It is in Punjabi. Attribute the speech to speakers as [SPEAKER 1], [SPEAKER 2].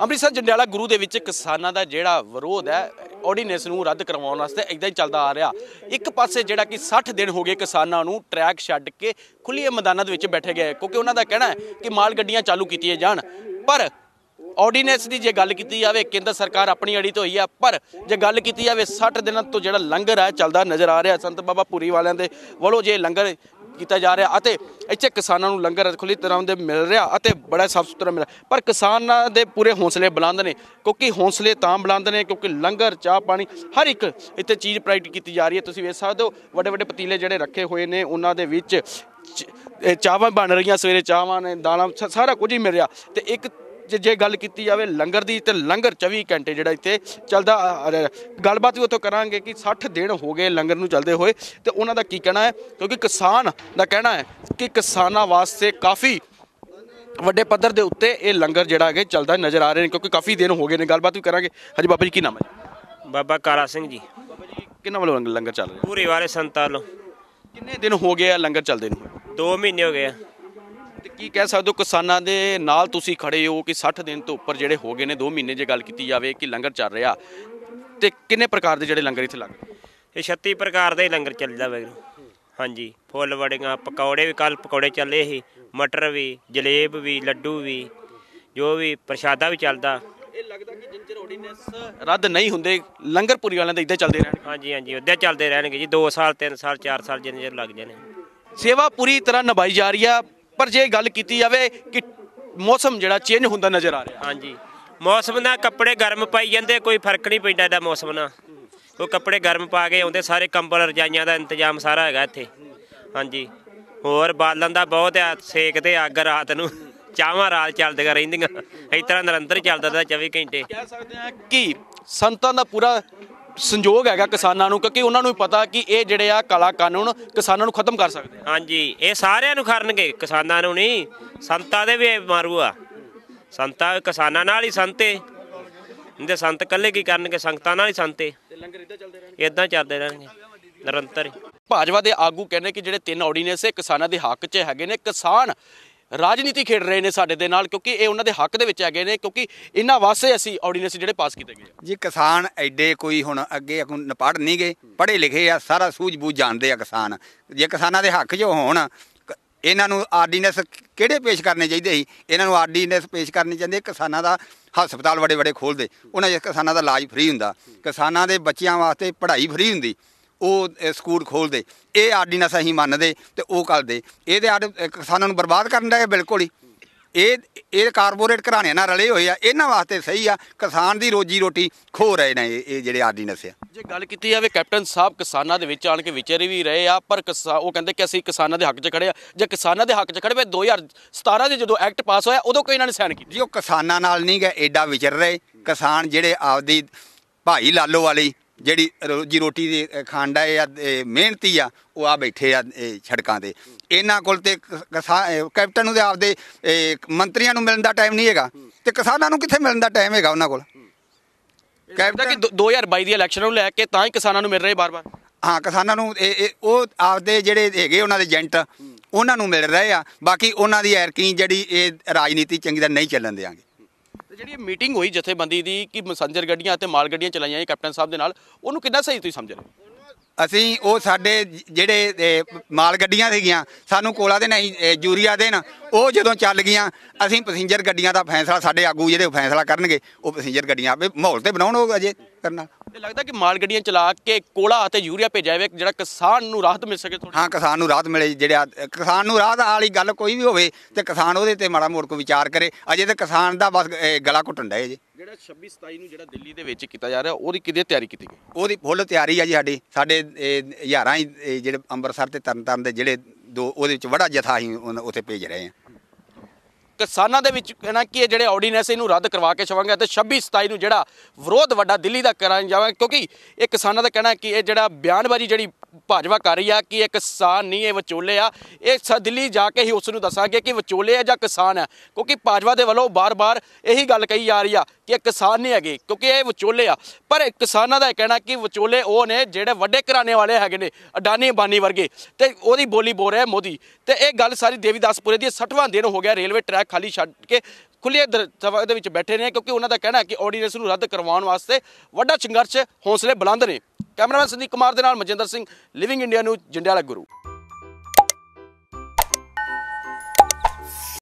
[SPEAKER 1] ਅੰਮ੍ਰਿਤਸਰ ਜੰਡਿਆਲਾ ਗੁਰੂ ਦੇ ਵਿੱਚ ਕਿਸਾਨਾਂ ਦਾ ਜਿਹੜਾ ਵਿਰੋਧ ਹੈ ਆਰਡੀਨੈਂਸ ਨੂੰ ਰੱਦ ਕਰਵਾਉਣ ਵਾਸਤੇ ਇਦਾਂ ਹੀ ਚੱਲਦਾ ਆ ਰਿਹਾ ਇੱਕ ਪਾਸੇ ਜਿਹੜਾ ਕਿ 60 ਦਿਨ ਹੋ ਗਏ ਕਿਸਾਨਾਂ ਨੂੰ ਟਰੈਕ ਛੱਡ ਕੇ ਖੁੱਲੀਏ ਮੈਦਾਨਾਂ ਦੇ ਵਿੱਚ ਬੈਠੇ ਗਏ ਕਿਉਂਕਿ ਉਹਨਾਂ ਦਾ ਕਹਿਣਾ ਹੈ ਕਿ ਮਾਲ ਗੱਡੀਆਂ ਚਾਲੂ ਕੀਤੀਆਂ ਜਾਣ ਪਰ ਆਰਡੀਨੈਂਸ ਦੀ ਜੇ ਗੱਲ ਕੀਤੀ ਜਾਵੇ ਕੇਂਦਰ ਸਰਕਾਰ ਆਪਣੀ ਅੜੀ ਤੋਂ ਹੋਈ ਆ ਪਰ ਜੇ ਗੱਲ ਕੀਤੀ ਜਾਵੇ 60 ਦਿਨਾਂ ਤੋਂ ਜਿਹੜਾ ਲੰਗਰ ਆ ਚੱਲਦਾ ਨਜ਼ਰ ਆ ਰਿਹਾ ਸੰਤ ਬਾਬਾ ਪੂਰੀ ਵਾਲਿਆਂ ਦੇ ਵੱਲੋਂ ਜੇ ਲੰਗਰ ਕੀਤਾ ਜਾ ਰਿਹਾ ਅਤੇ ਇੱਥੇ ਕਿਸਾਨਾਂ ਨੂੰ ਲੰਗਰ ਖੁੱਲੀ ਤਰ੍ਹਾਂ ਦੇ ਮਿਲ ਰਿਹਾ ਅਤੇ ਬੜਾ ਸਾਫ ਸੁਥਰਾ ਮਿਲ ਰਿਹਾ ਪਰ ਕਿਸਾਨਾਂ ਦੇ ਪੂਰੇ ਹੌਸਲੇ ਬੁਲੰਦ ਨੇ ਕਿਉਂਕਿ ਹੌਸਲੇ ਤਾਂ ਬੁਲੰਦ ਨੇ ਕਿਉਂਕਿ ਲੰਗਰ ਚਾਹ ਪਾਣੀ ਹਰ ਇੱਕ ਇੱਥੇ ਚੀਜ਼ ਪ੍ਰੈਕਟ ਕੀਤੀ ਜਾ ਰਹੀ ਹੈ ਤੁਸੀਂ ਵੇਖ ਸਕਦੇ ਹੋ ਵੱਡੇ ਵੱਡੇ ਪਤੀਲੇ ਜਿਹੜੇ ਰੱਖੇ ਹੋਏ ਨੇ ਉਹਨਾਂ ਦੇ ਵਿੱਚ ਚਾਹਾਂ ਬਣ ਰਹੀਆਂ ਸਵੇਰੇ ਚਾਹਾਂ ਨੇ ਦਾਲਾਂ ਸਾਰਾ ਕੁਝ ਹੀ ਮਿਲ ਰਿਹਾ ਤੇ ਇੱਕ ਜੇ ਗੱਲ ਕੀਤੀ ਜਾਵੇ ਲੰਗਰ ਦੀ ਤੇ ਲੰਗਰ 24 ਘੰਟੇ ਜਿਹੜਾ ਇੱਥੇ ਚੱਲਦਾ ਗੱਲਬਾਤ ਵੀ ਉੱਥੋਂ ਕਰਾਂਗੇ ਕਿ 60 ਦਿਨ ਹੋ ਗਏ ਲੰਗਰ ਨੂੰ ਚੱਲਦੇ ਹੋਏ ਤੇ ਉਹਨਾਂ ਦਾ ਕੀ ਕਹਿਣਾ ਹੈ ਕਿਉਂਕਿ ਕਿਸਾਨ ਦਾ ਕਹਿਣਾ ਹੈ ਕਿ ਕਿਸਾਨਾਂ ਵਾਸਤੇ ਕਾਫੀ ਵੱਡੇ ਪੱਧਰ ਦੇ ਉੱਤੇ ਇਹ ਲੰਗਰ ਜਿਹੜਾ ਹੈਗੇ ਚੱਲਦਾ ਨਜ਼ਰ ਆ ਰਹੇ ਨੇ
[SPEAKER 2] ਕਿਉਂਕਿ ਕਾਫੀ ਦਿਨ ਹੋ ਗਏ ਨੇ ਗੱਲਬਾਤ ਵੀ ਕਰਾਂਗੇ ਹਾਂਜੀ ਬਾਬਾ ਜੀ ਕੀ ਨਾਮ ਹੈ ਬਾਬਾ ਕਾਰਾ ਸਿੰਘ ਜੀ ਬਾਬਾ ਜੀ ਕਿੰਨਾ ਵੱਲੋਂ ਲੰਗਰ ਚੱਲ ਰਿਹਾ ਪੂਰੇ ਵਾਲੇ ਸੰਤਾਂ ਕਿੰਨੇ ਦਿਨ ਹੋ ਗਏ ਆ ਲੰਗਰ ਚੱਲਦੇ ਨੂੰ 2 ਮਹੀਨੇ ਹੋ
[SPEAKER 1] ਗਏ ਆ ਤੇ ਕੀ ਕਹਿ ਸਕਦੇ ਹੋ ਕਿਸਾਨਾਂ ਦੇ ਨਾਲ ਤੁਸੀਂ ਖੜੇ ਹੋ ਕਿ 60 ਦਿਨ ਤੋਂ ਉੱਪਰ ਜਿਹੜੇ ਹੋ
[SPEAKER 2] ਗਏ ਨੇ 2 ਮਹੀਨੇ ਜੇ ਗੱਲ ਕੀਤੀ ਜਾਵੇ ਕਿ ਲੰਗਰ ਚੱਲ ਰਿਹਾ ਤੇ ਕਿੰਨੇ ਪ੍ਰਕਾਰ ਦੇ ਜਿਹੜੇ ਲੰਗਰ ਇੱਥੇ ਲੱਗਦੇ ਇਹ 36 ਪ੍ਰਕਾਰ ਦੇ ਲੰਗਰ ਚੱਲਦਾ ਵੈਗਰੂ ਹਾਂਜੀ ਫੁੱਲ ਵੜੀਆਂ ਪਕੌੜੇ ਵੀ ਕੱਲ ਪਕੌੜੇ ਚੱਲੇ ਸੀ ਮਟਰ ਵੀ ਜਲੇਬ ਵੀ ਲੱਡੂ ਵੀ ਜੋ ਵੀ ਪ੍ਰਸ਼ਾਦਾ ਵੀ ਚੱਲਦਾ
[SPEAKER 1] ਇਹ ਲੱਗਦਾ ਕਿ ਜਿੰਚਰ ਆਰਡੀਨੈਂਸ ਰੱਦ
[SPEAKER 2] ਨਹੀਂ ਹੁੰਦੇ ਲੰਗਰ ਪੂਰੀ ਵਾਲਿਆਂ ਦੇ ਇੱਦਾਂ ਚੱਲਦੇ ਰਹਿਣਗੇ ਹਾਂਜੀ ਹਾਂਜੀ ਉੱਦਾਂ ਚੱਲਦੇ ਰਹਿਣਗੇ ਜੀ 2 ਸਾਲ 3 ਸਾਲ 4 ਸਾਲ ਜਿੰਨੇ ਚਿਰ ਲੱਗ ਜਾਣੇ ਸੇਵਾ ਪੂਰੀ ਤਰ੍ਹਾਂ ਨਿਭਾਈ ਜਾ ਰਹੀ ਆ ਪਰ ਜੇ ਗੱਲ ਕੀਤੀ ਜਾਵੇ ਕਿ ਮੌਸਮ ਜਿਹੜਾ ਚੇਂਜ ਹੁੰਦਾ ਨਜ਼ਰ ਆ ਰਿਹਾ ਹਾਂਜੀ ਮੌਸਮ ਨਾਲ ਕੱਪੜੇ ਗਰਮ ਪਾਈ ਜਾਂਦੇ ਕੋਈ ਫਰਕ ਨਹੀਂ ਪੈਂਦਾ ਇਹਦਾ ਮੌਸਮ ਨਾਲ ਉਹ ਕੱਪੜੇ ਗਰਮ ਪਾ ਕੇ ਆਉਂਦੇ ਸਾਰੇ ਕੰਬਲ ਰਜਾਈਆਂ ਦਾ ਇੰਤਜ਼ਾਮ ਸਾਰਾ ਹੈਗਾ ਇੱਥੇ ਹਾਂਜੀ ਹੋਰ ਬਾਲਣ ਦਾ ਬਹੁਤ ਆ ਸੇਕ ਤੇ ਅੱਗ ਰਾਤ ਨੂੰ ਚਾਵਾਂ ਰਾਤ ਚੱਲਦੀਆਂ ਰਹਿੰਦੀਆਂ ਇਸ ਤਰ੍ਹਾਂ ਨਿਰੰਤਰ ਚੱਲਦਾ ਤਾਂ 24 ਘੰਟੇ ਕਹਿ ਸਕਦੇ ਆ ਕਿ ਸੰਤਾਂ ਦਾ ਪੂਰਾ ਸੰਯੋਗ ਹੈਗਾ ਕਿਸਾਨਾਂ ਨੂੰ
[SPEAKER 1] ਕਿਉਂਕਿ ਉਹਨਾਂ ਨੂੰ ਪਤਾ ਕਿ ਇਹ ਜਿਹੜੇ ਆ ਕਾਲਾ ਕਾਨੂੰਨ ਕਿਸਾਨਾਂ ਨੂੰ ਖਤਮ ਕਰ ਸਕਦੇ
[SPEAKER 2] ਆ ਹਾਂਜੀ ਇਹ ਸਾਰਿਆਂ ਨੂੰ ਕਰਨਗੇ ਕਿਸਾਨਾਂ ਨੂੰ ਨਹੀਂ ਸੰਤਾਂ ਦੇ ਵੀ ਮਾਰੂ ਆ ਸੰਤਾਂ ਕਿਸਾਨਾਂ ਨਾਲ ਹੀ ਸੰਤੇ ਇਹਦੇ ਸੰਤ ਇਕੱਲੇ ਕੀ ਕਰਨਗੇ ਸੰਗਤਾਂ ਨਾਲ ਹੀ ਸੰਤੇ ਲੰਗਰ ਇਦਾਂ ਚੱਲਦੇ ਰਹਿਣਗੇ ਇਦਾਂ ਚੱਲਦੇ ਰਹਿਣਗੇ ਨਿਰੰਤਰ ਭਾਜਪਾ ਦੇ ਆਗੂ ਕਹਿੰਦੇ ਕਿ ਜਿਹੜੇ ਤਿੰਨ ਆਰਡੀਨੈਂਸ ਹੈ ਕਿਸਾਨਾਂ ਦੇ ਹੱਕ 'ਚ ਹੈਗੇ
[SPEAKER 1] ਨੇ ਕਿਸਾਨ ਰਾਜਨੀਤੀ ਖੇਡ ਰਹੇ ਨੇ ਸਾਡੇ ਦੇ ਨਾਲ ਕਿਉਂਕਿ ਇਹ ਉਹਨਾਂ ਦੇ ਹੱਕ ਦੇ ਵਿੱਚ ਗਏ ਨੇ ਕਿਉਂਕਿ ਇਹਨਾਂ
[SPEAKER 3] ਵਾਸਤੇ ਅਸੀਂ ਆਰਡੀਨੈਂਸ ਜਿਹੜੇ ਪਾਸ ਕੀਤੇ ਗਏ ਜੀ ਕਿਸਾਨ ਐਡੇ ਕੋਈ ਹੁਣ ਅੱਗੇ ਪੜ ਨਹੀਂ ਗਏ ਪੜ੍ਹੇ ਲਿਖੇ ਆ ਸਾਰਾ ਸੂਝ-ਬੂਝ ਜਾਣਦੇ ਆ ਕਿਸਾਨ ਜੇ ਕਿਸਾਨਾਂ ਦੇ ਹੱਕ ਜੋ ਹੋਣ ਇਹਨਾਂ ਨੂੰ ਆਰਡੀਨੈਂਸ ਕਿਹੜੇ ਪੇਸ਼ ਕਰਨੇ ਚਾਹੀਦੇ ਸੀ ਇਹਨਾਂ ਨੂੰ ਆਰਡੀਨੈਂਸ ਪੇਸ਼ ਕਰਨੇ ਚਾਹੀਦੇ ਕਿਸਾਨਾਂ ਦਾ ਹਸਪਤਾਲ ਵੱਡੇ ਵੱਡੇ ਖੋਲਦੇ ਉਹਨਾਂ ਜੇ ਕਿਸਾਨਾਂ ਦਾ ਇਲਾਜ ਫ੍ਰੀ ਹੁੰਦਾ ਕਿਸਾਨਾਂ ਦੇ ਬੱਚਿਆਂ ਵਾਸਤੇ ਪੜ੍ਹਾਈ ਫ੍ਰੀ ਹੁੰਦੀ ਉਹ ਸਕੂਲ ਖੋਲਦੇ ਇਹ ਆਰਡੀਨੈਂਸ ਅਸੀਂ ਮੰਨਦੇ ਤੇ ਉਹ ਕਰਦੇ ਇਹਦੇ ਆਡ ਕਿਸਾਨਾਂ ਨੂੰ ਬਰਬਾਦ ਕਰਨ ਦਾ ਬਿਲਕੁਲ ਹੀ ਇਹ ਇਹ ਕਾਰਪੋਰੇਟ ਘਰਾਣਿਆਂ ਨਾਲ ਰਲੇ ਹੋਏ ਆ ਇਹਨਾਂ ਵਾਸਤੇ ਸਹੀ ਆ ਕਿਸਾਨ ਦੀ ਰੋਜੀ ਰੋਟੀ ਖੋ ਰਹੇ ਨੇ ਇਹ ਜਿਹੜੇ ਆਰਡੀਨੈਂਸ ਆ
[SPEAKER 1] ਜੇ ਗੱਲ ਕੀਤੀ ਜਾਵੇ ਕੈਪਟਨ ਸਾਹਿਬ ਕਿਸਾਨਾਂ ਦੇ ਵਿੱਚ ਆਣ ਕੇ ਵਿਚਾਰੇ ਵੀ ਰਹੇ ਆ ਪਰ ਉਹ ਕਹਿੰਦੇ ਕਿ ਅਸੀਂ ਕਿਸਾਨਾਂ ਦੇ ਹੱਕ 'ਚ ਖੜੇ ਆ ਜੇ ਕਿਸਾਨਾਂ ਦੇ
[SPEAKER 3] ਹੱਕ 'ਚ ਖੜੇ ਵੇ 2017 ਦੇ ਜਦੋਂ ਐਕਟ ਪਾਸ ਹੋਇਆ ਉਦੋਂ ਕੋਈ ਇਹਨਾਂ ਨੇ ਸਾਈਨ ਕੀਤੀ ਜੀ ਉਹ ਕਿਸਾਨਾਂ ਨਾਲ ਨਹੀਂ ਗਏ ਐਡਾ ਵਿਚਰ ਰਹੇ ਕਿਸਾਨ ਜਿਹੜੇ ਆਪਦੀ ਭਾਈ ਲਾਲੋ ਵਾਲੀ ਜਿਹੜੀ ਰੋਜੀ ਰੋਟੀ ਦੇ ਖਾਂਡਾ ਆ ਮਿਹਨਤੀ ਆ ਉਹ ਆ ਬੈਠੇ ਆ ਛੜਕਾਂ ਦੇ ਇਹਨਾਂ ਕੋਲ ਤੇ ਕੈਪਟਨ ਨੂੰ ਦੇ ਆਪਦੇ ਮੰਤਰੀਆਂ ਨੂੰ ਮਿਲਣ ਦਾ ਟਾਈਮ ਨਹੀਂ ਹੈਗਾ ਤੇ ਕਿਸਾਨਾਂ ਨੂੰ ਕਿੱਥੇ ਮਿਲਣ ਦਾ ਟਾਈਮ ਹੈਗਾ ਉਹਨਾਂ ਕੋਲ
[SPEAKER 1] ਕੈਪਟਨ ਕਿ 2022 ਦੀ ਇਲੈਕਸ਼ਨ ਨੂੰ ਲੈ ਕੇ ਤਾਂ ਹੀ ਕਿਸਾਨਾਂ ਨੂੰ ਮਿਲ ਰਹੇ ਬਾਰ-ਬਾਰ
[SPEAKER 3] ਹਾਂ ਕਿਸਾਨਾਂ ਨੂੰ ਇਹ ਉਹ ਆਪਦੇ ਜਿਹੜੇ ਹੈਗੇ ਉਹਨਾਂ ਦੇ ਏਜੰਟ ਉਹਨਾਂ ਨੂੰ ਮਿਲ ਰਹੇ ਆ ਬਾਕੀ ਉਹਨਾਂ ਦੀ ਐਰਕੀ ਜਿਹੜੀ ਇਹ ਰਾਜਨੀਤੀ ਚੰਗੀ ਤਰ੍ਹਾਂ ਨਹੀਂ ਚੱਲਣ ਦੇਾਂਗੇ
[SPEAKER 1] ਤੇ ਜਿਹੜੀ ਇਹ ਮੀਟਿੰਗ ਹੋਈ ਜਥੇਬੰਦੀ ਦੀ ਕਿ ਮਸੰਜਰ ਗੱਡੀਆਂ ਅਤੇ ਮਾਲ ਗੱਡੀਆਂ ਚਲਾਈਆਂ ਇਹ ਕੈਪਟਨ ਸਾਹਿਬ ਦੇ ਨਾਲ ਉਹਨੂੰ ਕਿੰਨਾ ਸਹੀ ਤੁਸੀਂ ਸਮਝ ਰਹੇ
[SPEAKER 3] ਅਸੀਂ ਉਹ ਸਾਡੇ ਜਿਹੜੇ ਮਾਲ ਗੱਡੀਆਂ ਸੀਗੀਆਂ ਸਾਨੂੰ ਕੋਲਾ ਦੇ ਨਹੀਂ ਜੂਰੀਆ ਦੇਣ ਉਹ ਜਦੋਂ ਚੱਲ ਗਈਆਂ ਅਸੀਂ ਪੈਸੇਂਜਰ ਗੱਡੀਆਂ ਦਾ ਫੈਸਲਾ ਸਾਡੇ ਆਗੂ ਜਿਹੜੇ ਫੈਸਲਾ ਕਰਨਗੇ ਉਹ ਪੈਸੇਂਜਰ ਗੱਡੀਆਂ ਆਪੇ ਮਾਹੌਲ ਤੇ ਬਣਾਉਣ ਹੋਗਾ ਜੇ ਕਰਨਾ
[SPEAKER 1] ਤੇ ਲੱਗਦਾ ਕਿ ਮਾਲ ਗੱਡੀਆਂ ਚਲਾ ਕੇ ਕੋਲਾ ਅਤੇ ਯੂਰੀਆ ਭੇਜਿਆ ਜਾਵੇ ਜਿਹੜਾ ਕਿਸਾਨ ਨੂੰ ਰਾਹਤ ਮਿਲ ਸਕੇ ਥੋੜੀ
[SPEAKER 3] ਹਾਂ ਕਿਸਾਨ ਨੂੰ ਰਾਹਤ ਮਿਲੇ ਜਿਹੜਾ ਕਿਸਾਨ ਨੂੰ ਰਾਹਤ ਵਾਲੀ ਗੱਲ ਕੋਈ ਵੀ ਹੋਵੇ ਤੇ ਕਿਸਾਨ ਉਹਦੇ ਤੇ ਮਾੜਾ ਮੋੜ ਕੋ ਵਿਚਾਰ ਕਰੇ ਅਜੇ ਤੇ ਕਿਸਾਨ ਦਾ ਬਸ ਗਲਾ ਘੁੱਟਣ ਡਏ ਜੀ ਜਿਹੜਾ 26 27 ਨੂੰ ਜਿਹੜਾ ਦਿੱਲੀ ਦੇ ਵਿੱਚ ਕੀਤਾ ਜਾ ਰਿਹਾ ਉਹਦੀ ਕਿਹਦੇ ਤਿਆਰੀ ਕੀਤੀ ਗਈ ਉਹਦੀ ਫੁੱਲ ਤਿਆਰੀ ਆ ਜੀ ਸਾਡੀ ਸਾਡੇ ਹਜ਼ਾਰਾਂ ਜਿਹੜੇ ਅੰਮ੍ਰਿਤਸਰ ਤੇ ਤਰਨਤਾਰਨ ਦੇ ਜਿਹੜੇ ਦੋ ਉਹਦੇ ਵਿੱਚ ਬੜਾ ਜਥਾ ਹੀ ਉੱਥੇ ਭੇਜ ਰਹੇ ਆ
[SPEAKER 1] ਕਿਸਾਨਾਂ ਦੇ ਵਿੱਚ ਕਹਿਣਾ ਕਿ ਇਹ ਜਿਹੜੇ ਆਰਡੀਨੈਂਸ ਇਹਨੂੰ ਰੱਦ ਕਰਵਾ ਕੇ ਛਵਾਂਗੇ ਤੇ 26 27 ਨੂੰ ਜਿਹੜਾ ਵਿਰੋਧ ਵੱਡਾ ਦਿੱਲੀ ਦਾ ਕਰਾਂ ਜਾਵਾਂ ਕਿਉਂਕਿ ਇਹ ਕਿਸਾਨਾਂ ਦਾ ਕਹਿਣਾ ਕਿ ਇਹ ਜਿਹੜਾ ਬਿਆਨਬਾਜ਼ੀ ਜਿਹੜੀ ਭਾਜਵਾ ਕਰ ਰਹੀ ਆ ਕਿ ਇਹ ਕਿਸਾਨ ਨਹੀਂ ਇਹ ਵਿਚੋਲੇ ਆ ਇਹ ਸਦਲੀ ਜਾ ਕੇ ਹੀ ਉਸ ਨੂੰ ਦੱਸਾਂਗੇ ਕਿ ਵਿਚੋਲੇ ਆ ਜਾਂ ਕਿਸਾਨ ਆ ਕਿਉਂਕਿ ਭਾਜਵਾ ਦੇ ਵੱਲੋਂ ਬਾਰ-ਬਾਰ ਇਹੀ ਗੱਲ ਕਹੀ ਜਾ ਰਹੀ ਆ ਕਿ ਇਹ ਕਿਸਾਨ ਨਹੀਂ ਹੈਗੇ ਕਿਉਂਕਿ ਇਹ ਵਿਚੋਲੇ ਆ ਪਰ ਕਿਸਾਨਾਂ ਦਾ ਇਹ ਕਹਿਣਾ ਕਿ ਵਿਚੋਲੇ ਉਹ ਨੇ ਜਿਹੜੇ ਵੱਡੇ ਘਰਾਣੇ ਵਾਲੇ ਹੈਗੇ ਨੇ ਅਡਾਨੀ ਬਾਨੀ ਵਰਗੇ ਤੇ ਉਹਦੀ ਬੋਲੀ ਬੋਲ ਰਿਹਾ ਮੋਦੀ ਤੇ ਇਹ ਗੱਲ ਸਾਰੀ ਦੇਵੀਦਾਸਪੁਰੇ ਦੀ 60ਵਾਂ ਦਿਨ ਹੋ ਗਿਆ ਰੇਲਵੇ ਟਰੈਕ ਖਾਲੀ ਛੱਡ ਕੇ ਖੁੱਲੇ ਦੇ ਵਿੱਚ ਬੈਠੇ ਨੇ ਕਿਉਂਕਿ ਉਹਨਾਂ ਦਾ ਕਹਿਣਾ ਹੈ ਕਿ ਆਰਡੀਨੈਂਸ ਨੂੰ ਰੱਦ ਕਰਵਾਉਣ ਵਾਸਤੇ ਵੱਡਾ ਸੰਘਰਸ਼ ਹੌਸਲੇ ਬੁਲੰਦ ਨੇ ਕੈਮਰਾਮੈਨ ਸੰਦੀਪ ਕੁਮਾਰ ਦੇ ਨਾਲ ਮਜਿੰਦਰ ਸਿੰਘ ਲਿਵਿੰਗ ਇੰਡੀਆ ਨੂੰ ਜੰਡਿਆਲਾ ਗੁਰੂ